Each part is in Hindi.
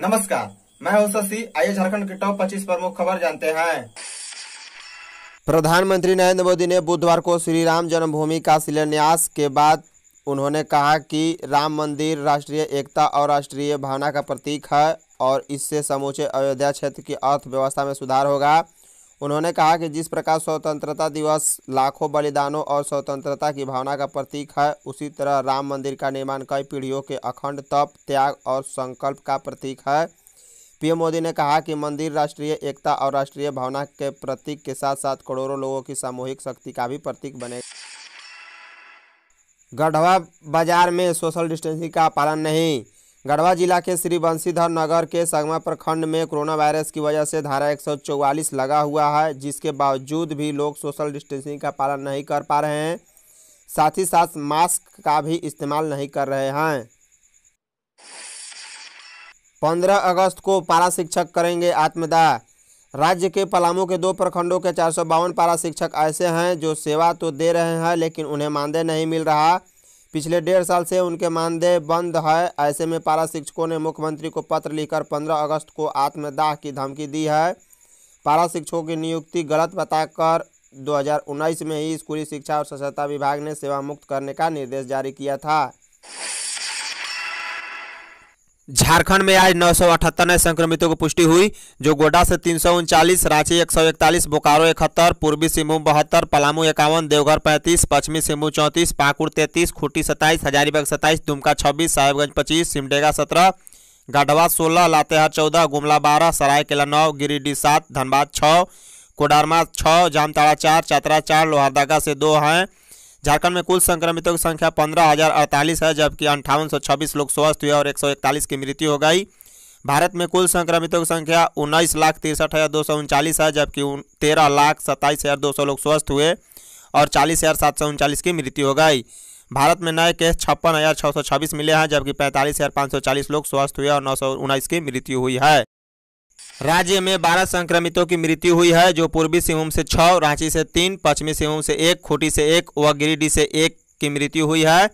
नमस्कार मैं हूं शशि आइए झारखंड के टॉप 25 प्रमुख खबर जानते हैं प्रधानमंत्री नरेंद्र मोदी ने बुधवार को श्री राम जन्मभूमि का शिलान्यास के बाद उन्होंने कहा कि राम मंदिर राष्ट्रीय एकता और राष्ट्रीय भावना का प्रतीक है और इससे समूचे अयोध्या क्षेत्र की अर्थव्यवस्था में सुधार होगा उन्होंने कहा कि जिस प्रकार स्वतंत्रता दिवस लाखों बलिदानों और स्वतंत्रता की भावना का प्रतीक है उसी तरह राम मंदिर का निर्माण कई पीढ़ियों के अखंड तप त्याग और संकल्प का प्रतीक है पीएम मोदी ने कहा कि मंदिर राष्ट्रीय एकता और राष्ट्रीय भावना के प्रतीक के साथ साथ करोड़ों लोगों की सामूहिक शक्ति का भी प्रतीक बने गढ़वा बाजार में सोशल डिस्टेंसिंग का पालन नहीं गढ़वा जिला के श्री बंशीधर नगर के सगमा प्रखंड में कोरोना वायरस की वजह से धारा 144 लगा हुआ है जिसके बावजूद भी लोग सोशल डिस्टेंसिंग का पालन नहीं कर पा रहे हैं साथ ही साथ मास्क का भी इस्तेमाल नहीं कर रहे हैं पंद्रह अगस्त को पारा शिक्षक करेंगे आत्मदाह राज्य के पलामू के दो प्रखंडों के चार सौ बावन पारा शिक्षक ऐसे हैं जो सेवा तो दे रहे हैं लेकिन उन्हें मानदेय नहीं मिल रहा पिछले डेढ़ साल से उनके मानदेय बंद है ऐसे में पारा शिक्षकों ने मुख्यमंत्री को पत्र लिखकर 15 अगस्त को आत्मदाह की धमकी दी है पारा शिक्षकों की नियुक्ति गलत बताकर 2019 में ही स्कूली शिक्षा और सशक्ता विभाग ने सेवा मुक्त करने का निर्देश जारी किया था झारखंड में आज नौ सौ नए संक्रमितों की पुष्टि हुई जो गोड्डा से तीन सौ उनचालीस रांची एक सौ इकतालीस बोकारो इकहत्तर पूर्वी सिंहभूम बहत्तर पलामू इक्यावन देवघर पैंतीस पश्चिमी सिंहभूम चौंतीस पाकुड़ तैंतीस खूंटी सत्ताईस हजारीबाग सत्ताईस दुमका छब्बीस साहेबगंज पच्चीस सिमडेगा सत्रह गढ़वा सोलह लातेहार चौदह गुमला बारह सरायकेला नौ गिरिडीह सात धनबाद छः कोडरमा छः जामताड़ा चार चतरा चार लोहरदगा से दो हैं झारखंड में कुल संक्रमितों की संख्या पंद्रह हजार अड़तालीस है जबकि अंठावन सौ छब्बीस लोग स्वस्थ हुए और एक सौ इकतालीस की मृत्यु हो गई भारत में कुल संक्रमितों की संख्या उन्नीस लाख तिरसठ हज़ार दो सौ उनचालीस है जबकि तेरह लाख सत्ताईस हज़ार दो सौ लोग स्वस्थ हुए और चालीस हज़ार सात सौ उनचालीस की मृत्यु हो गई भारत में नए केस छप्पन हज़ार छः सौ छब्बीस मिले हैं जबकि पैंतालीस हज़ार पाँच सौ चालीस लोग स्वस्थ हुए और नौ सौ उन्नीस की मृत्यु हुई है राज्य में 12 संक्रमितों की मृत्यु हुई है जो पूर्वी सिंहभूम से छः रांची से तीन पश्चिमी सिंहभूम से एक खूटी से एक व गिरिडीह से एक की मृत्यु हुई है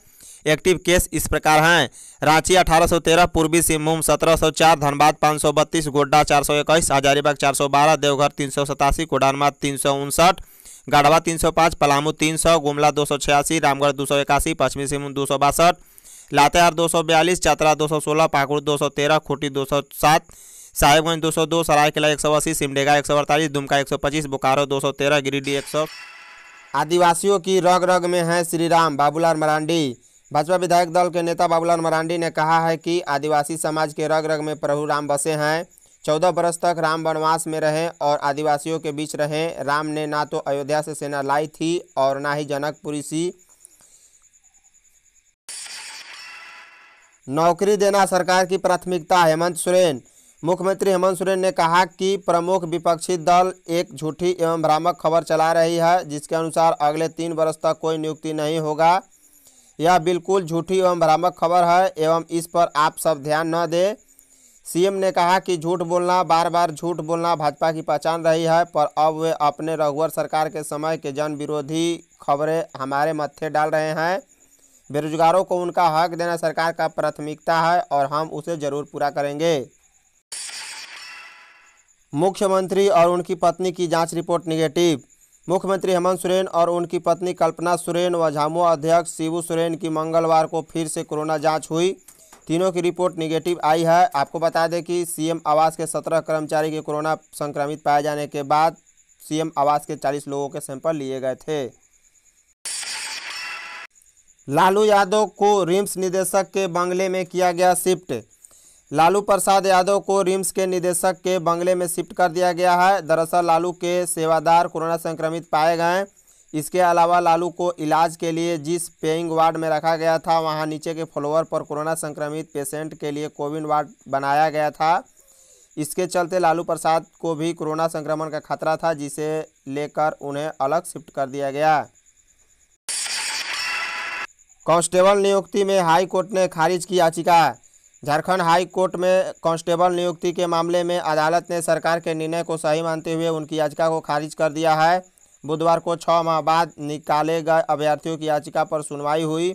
एक्टिव केस इस प्रकार हैं रांची 1813 पूर्वी सिंहभूम 1704 धनबाद 532 गोड्डा 421 हजारीबाग बारह देवघर तीन सौ सतासी कोडानमा तीन सौ उनसठ गढ़वा पाँच पलामू सौ गुमला छियासी रामगढ़ 281 पश्चिमी सिंहभूम दो सौ बासठ लातेहार दो सौ बयालीस चतरा दो सौ सोलह पाकुड़ दो सौ तेरह खूटी दो सौ सात साहेबगंज दो सौ दो किला एक सौ अस्सी सिमडेगा एक सौ अड़तालीस दुमका एक सौ पच्चीस बोकारो दो सौ तेरह गिरिडीह एक सौ आदिवासियों की रग रग में है श्री राम बाबूलाल मरांडी भाजपा विधायक दल के नेता बाबूलाल मरांडी ने कहा है कि आदिवासी समाज के रग रग में प्रभु राम बसे हैं चौदह बरस तक राम वनवास में रहे और आदिवासियों के बीच रहे राम ने ना तो अयोध्या से सेना लाई थी और ना ही जनकपुरी सी नौकरी देना सरकार की प्राथमिकता हेमंत सोरेन मुख्यमंत्री हेमंत सोरेन ने कहा कि प्रमुख विपक्षी दल एक झूठी एवं भ्रामक खबर चला रही है जिसके अनुसार अगले तीन वर्ष तक कोई नियुक्ति नहीं होगा यह बिल्कुल झूठी एवं भ्रामक खबर है एवं इस पर आप सब ध्यान न दें सीएम ने कहा कि झूठ बोलना बार बार झूठ बोलना भाजपा की पहचान रही है पर अब वे अपने रघुवर सरकार के समय के जन विरोधी खबरें हमारे मत्थे डाल रहे हैं बेरोजगारों को उनका हक देना सरकार का प्राथमिकता है और हम उसे ज़रूर पूरा करेंगे मुख्यमंत्री और उनकी पत्नी की जांच रिपोर्ट निगेटिव मुख्यमंत्री हेमंत सोरेन और उनकी पत्नी कल्पना सोरेन व झामुआ अध्यक्ष शिवू सोरेन की मंगलवार को फिर से कोरोना जांच हुई तीनों की रिपोर्ट निगेटिव आई है आपको बता दें कि सीएम आवास के सत्रह कर्मचारी के कोरोना संक्रमित पाए जाने के बाद सीएम आवास के चालीस लोगों के सैंपल लिए गए थे लालू यादव को रिम्स निदेशक के बंगले में किया गया शिफ्ट लालू प्रसाद यादव को रिम्स के निदेशक के बंगले में शिफ्ट कर दिया गया है दरअसल लालू के सेवादार कोरोना संक्रमित पाए गए हैं इसके अलावा लालू को इलाज के लिए जिस पेइंग वार्ड में रखा गया था वहां नीचे के फ्लोर पर कोरोना संक्रमित पेशेंट के लिए कोविड वार्ड बनाया गया था इसके चलते लालू प्रसाद को भी कोरोना संक्रमण का खतरा था जिसे लेकर उन्हें अलग शिफ्ट कर दिया गया कांस्टेबल नियुक्ति में हाई कोर्ट ने खारिज की याचिका झारखंड हाई कोर्ट में कांस्टेबल नियुक्ति के मामले में अदालत ने सरकार के निर्णय को सही मानते हुए उनकी याचिका को खारिज कर दिया है बुधवार को छः माह बाद निकाले गए अभ्यर्थियों की याचिका पर सुनवाई हुई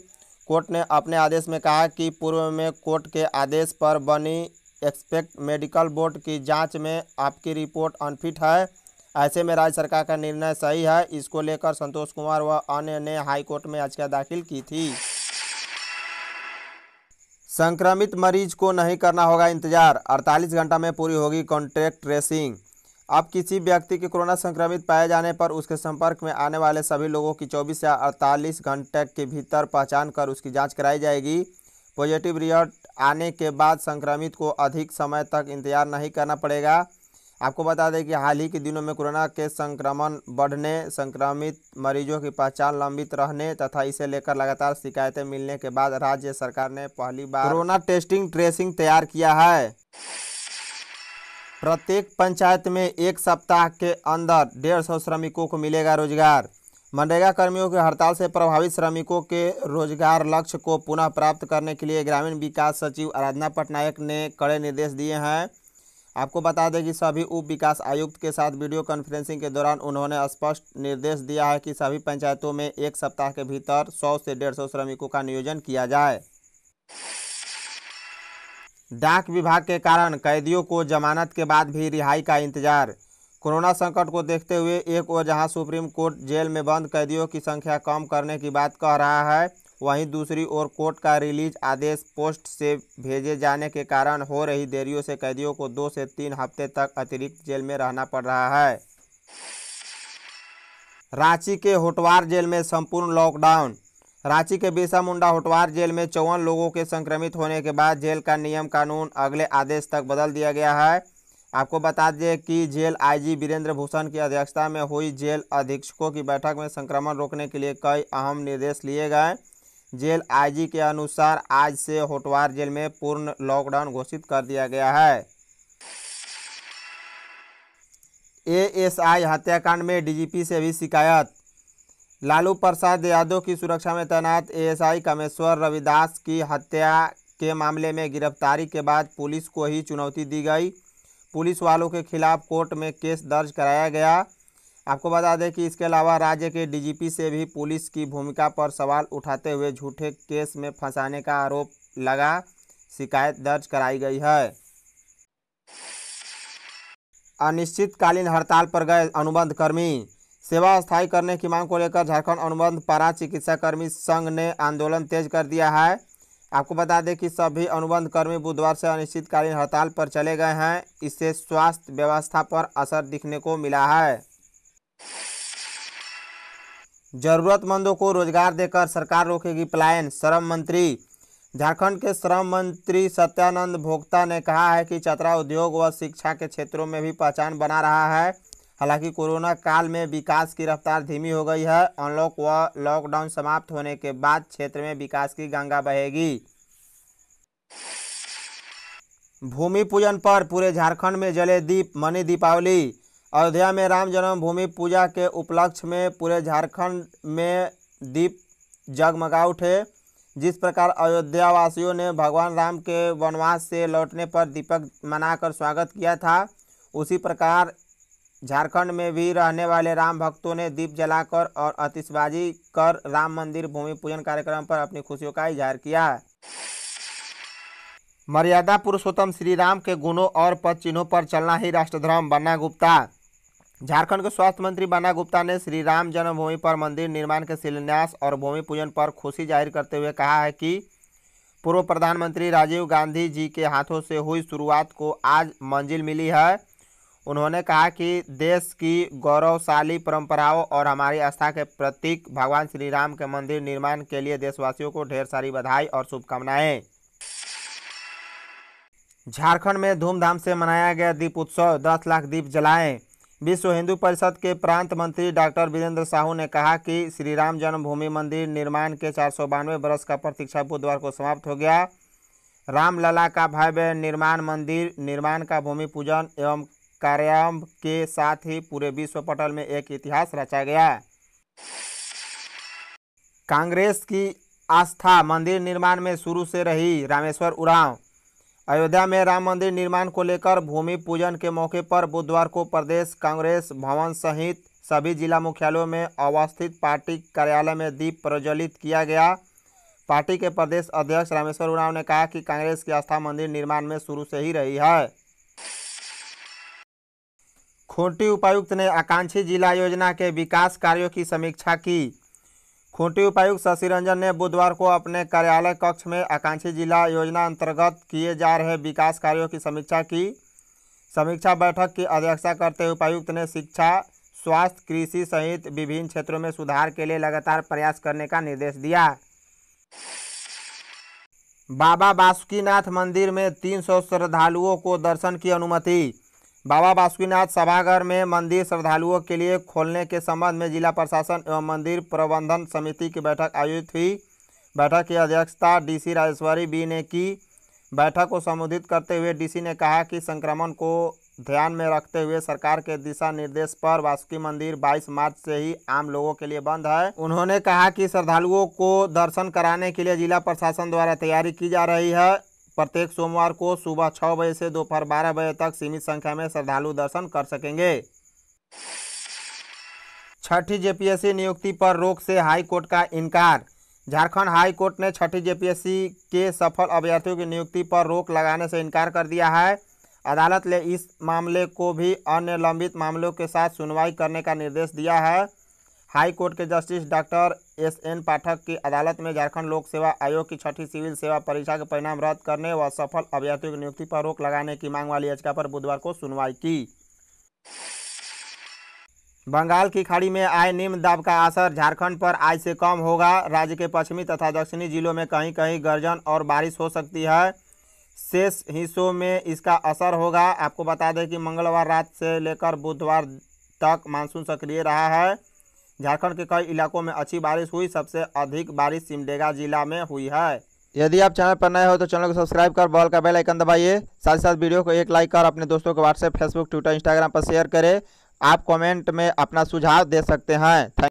कोर्ट ने अपने आदेश में कहा कि पूर्व में कोर्ट के आदेश पर बनी एक्सपेक्ट मेडिकल बोर्ड की जांच में आपकी रिपोर्ट अनफिट है ऐसे में राज्य सरकार का निर्णय सही है इसको लेकर संतोष कुमार व अन्य ने हाईकोर्ट में याचिका दाखिल की थी संक्रमित मरीज को नहीं करना होगा इंतजार 48 घंटा में पूरी होगी कॉन्ट्रैक्ट ट्रेसिंग अब किसी व्यक्ति के कोरोना संक्रमित पाए जाने पर उसके संपर्क में आने वाले सभी लोगों की 24 या 48 घंटे के भीतर पहचान कर उसकी जांच कराई जाएगी पॉजिटिव रिजल्ट आने के बाद संक्रमित को अधिक समय तक इंतजार नहीं करना पड़ेगा आपको बता दें कि हाल ही के दिनों में कोरोना के संक्रमण बढ़ने संक्रमित मरीजों की पहचान लंबित रहने तथा इसे लेकर लगातार शिकायतें मिलने के बाद राज्य सरकार ने पहली बार कोरोना टेस्टिंग ट्रेसिंग तैयार किया है प्रत्येक पंचायत में एक सप्ताह के अंदर डेढ़ सौ श्रमिकों को मिलेगा रोजगार मनरेगा कर्मियों की हड़ताल से प्रभावित श्रमिकों के रोजगार लक्ष्य को पुनः प्राप्त करने के लिए ग्रामीण विकास सचिव आराधना पटनायक ने कड़े निर्देश दिए हैं आपको बता दें कि सभी उप विकास आयुक्त के साथ वीडियो कॉन्फ्रेंसिंग के दौरान उन्होंने स्पष्ट निर्देश दिया है कि सभी पंचायतों में एक सप्ताह के भीतर 100 से 150 श्रमिकों का नियोजन किया जाए डाक विभाग के कारण कैदियों को जमानत के बाद भी रिहाई का इंतजार कोरोना संकट को देखते हुए एक ओर जहां सुप्रीम कोर्ट जेल में बंद कैदियों की संख्या कम करने की बात कह रहा है वहीं दूसरी ओर कोर्ट का रिलीज आदेश पोस्ट से भेजे जाने के कारण हो रही देरियों से कैदियों को दो से तीन हफ्ते तक अतिरिक्त जेल में रहना पड़ रहा है रांची के होटवार जेल में संपूर्ण लॉकडाउन रांची के बिरसा मुंडा होटवार जेल में चौवन लोगों के संक्रमित होने के बाद जेल का नियम कानून अगले आदेश तक बदल दिया गया है आपको बता दें कि जेल आईजी वीरेंद्र भूषण की अध्यक्षता में हुई जेल अधीक्षकों की बैठक में संक्रमण रोकने के लिए कई अहम निर्देश लिए गए जेल आईजी के अनुसार आज से होटवार जेल में पूर्ण लॉकडाउन घोषित कर दिया गया है एएसआई हत्याकांड में डीजीपी से भी शिकायत लालू प्रसाद यादव की सुरक्षा में तैनात एएसआई कमेश्वर रविदास की हत्या के मामले में गिरफ्तारी के बाद पुलिस को ही चुनौती दी गई पुलिस वालों के खिलाफ कोर्ट में केस दर्ज कराया गया आपको बता दें कि इसके अलावा राज्य के डीजीपी से भी पुलिस की भूमिका पर सवाल उठाते हुए झूठे केस में फंसाने का आरोप लगा शिकायत दर्ज कराई गई है अनिश्चितकालीन हड़ताल पर गए अनुबंध कर्मी सेवा स्थायी करने की मांग को लेकर झारखंड अनुबंध पारा चिकित्सा कर्मी संघ ने आंदोलन तेज कर दिया है आपको बता दें कि सभी अनुबंध कर्मी बुधवार से अनिश्चितकालीन हड़ताल पर चले गए हैं इससे स्वास्थ्य व्यवस्था पर असर दिखने को मिला है जरूरतमंदों को रोजगार देकर सरकार रोकेगी पलायन श्रम मंत्री झारखंड के श्रम मंत्री सत्यानंद भोक्ता ने कहा है कि चतरा उद्योग व शिक्षा के क्षेत्रों में भी पहचान बना रहा है हालांकि कोरोना काल में विकास की रफ्तार धीमी हो गई है अनलॉक व लॉकडाउन समाप्त होने के बाद क्षेत्र में विकास की गंगा बहेगी भूमि पूजन पर पूरे झारखंड में जले दीप मनी दीपावली अयोध्या में राम जन्मभूमि पूजा के उपलक्ष्य में पूरे झारखंड में दीप जगमगा उठे जिस प्रकार अयोध्या वासियों ने भगवान राम के वनवास से लौटने पर दीपक मनाकर स्वागत किया था उसी प्रकार झारखंड में भी रहने वाले राम भक्तों ने दीप जलाकर और आतिशबाजी कर राम मंदिर भूमि पूजन कार्यक्रम पर अपनी खुशियों का इजहार किया मर्यादा पुरुषोत्तम श्री राम के गुणों और पद चिन्हों पर चलना ही राष्ट्रधर्म बन्ना गुप्ता झारखंड के स्वास्थ्य मंत्री बना गुप्ता ने श्री राम जन्मभूमि पर मंदिर निर्माण के शिलान्यास और भूमि पूजन पर खुशी जाहिर करते हुए कहा है कि पूर्व प्रधानमंत्री राजीव गांधी जी के हाथों से हुई शुरुआत को आज मंजिल मिली है उन्होंने कहा कि देश की गौरवशाली परंपराओं और हमारी आस्था के प्रतीक भगवान श्री राम के मंदिर निर्माण के लिए देशवासियों को ढेर सारी बधाई और शुभकामनाएं झारखंड में धूमधाम से मनाया गया दीप उत्सव दस लाख दीप जलाएं विश्व हिंदू परिषद के प्रांत मंत्री डॉक्टर वीरेंद्र साहू ने कहा कि श्री राम जन्मभूमि मंदिर निर्माण के चार सौ बानवे वर्ष का प्रतीक्षा बुधवार को समाप्त हो गया रामलला का भव्य निर्माण मंदिर निर्माण का भूमि पूजन एवं कार्यारंभ के साथ ही पूरे विश्व पटल में एक इतिहास रचा गया कांग्रेस की आस्था मंदिर निर्माण में शुरू से रही रामेश्वर उड़ाव अयोध्या में राम मंदिर निर्माण को लेकर भूमि पूजन के मौके पर बुधवार को प्रदेश कांग्रेस भवन सहित सभी जिला मुख्यालयों में अवस्थित पार्टी कार्यालय में दीप प्रज्वलित किया गया पार्टी के प्रदेश अध्यक्ष रामेश्वर उराव ने कहा कि कांग्रेस की आस्था मंदिर निर्माण में शुरू से ही रही है खूंटी उपायुक्त ने आकांक्षी जिला योजना के विकास कार्यों की समीक्षा की खूंटी उपायुक्त शशि रंजन ने बुधवार को अपने कार्यालय कक्ष में आकांक्षी जिला योजना अंतर्गत किए जा रहे विकास कार्यों की समीक्षा की समीक्षा बैठक की अध्यक्षता करते हुए उपायुक्त ने शिक्षा स्वास्थ्य कृषि सहित विभिन्न क्षेत्रों में सुधार के लिए लगातार प्रयास करने का निर्देश दिया बाबा बासुकीनाथ मंदिर में 300 श्रद्धालुओं को दर्शन की अनुमति बाबा बासुकीनाथ सभागार में मंदिर श्रद्धालुओं के लिए खोलने के संबंध में जिला प्रशासन एवं मंदिर प्रबंधन समिति की बैठक आयोजित हुई बैठक की अध्यक्षता डीसी राजेश्वरी बी ने की बैठक को संबोधित करते हुए डीसी ने कहा कि संक्रमण को ध्यान में रखते हुए सरकार के दिशा निर्देश पर वासुकी मंदिर 22 मार्च से ही आम लोगों के लिए बंद है उन्होंने कहा कि श्रद्धालुओं को दर्शन कराने के लिए जिला प्रशासन द्वारा तैयारी की जा रही है प्रत्येक सोमवार को सुबह छः बजे से दोपहर बारह बजे तक सीमित संख्या में श्रद्धालु दर्शन कर सकेंगे छठी जेपीएससी नियुक्ति पर रोक से हाई कोर्ट का इनकार झारखंड हाई कोर्ट ने छठी जेपीएससी के सफल अभ्यर्थियों की नियुक्ति पर रोक लगाने से इनकार कर दिया है अदालत ने इस मामले को भी अन्य लंबित मामलों के साथ सुनवाई करने का निर्देश दिया है हाई कोर्ट के justice doctor S N Pathak की अदालत में झारखंड लोक सेवा आयोग की छठी सिविल सेवा परीक्षा के परिणाम रद्द करने व सफल अभ्यर्थियों की नियुक्ति पर रोक लगाने की मांग वाली याचिका पर बुधवार को सुनवाई की बंगाल की खाड़ी में आए निम्न दाब का असर झारखंड पर आज से कम होगा राज्य के पश्चिमी तथा दक्षिणी जिलों में कहीं कहीं गर्जन और बारिश हो सकती है शेष हिस्सों में इसका असर होगा आपको बता दें कि मंगलवार रात से लेकर बुधवार तक मानसून सक्रिय रहा है झारखंड के कई इलाकों में अच्छी बारिश हुई सबसे अधिक बारिश सिमडेगा जिला में हुई है यदि आप चैनल पर नए हो तो चैनल को सब्सक्राइब कर बॉल का बेल आइकन दबाइए साथ ही साथ वीडियो को एक लाइक कर अपने दोस्तों को व्हाट्सएप फेसबुक ट्विटर इंस्टाग्राम पर शेयर करें आप कमेंट में अपना सुझाव दे सकते हैं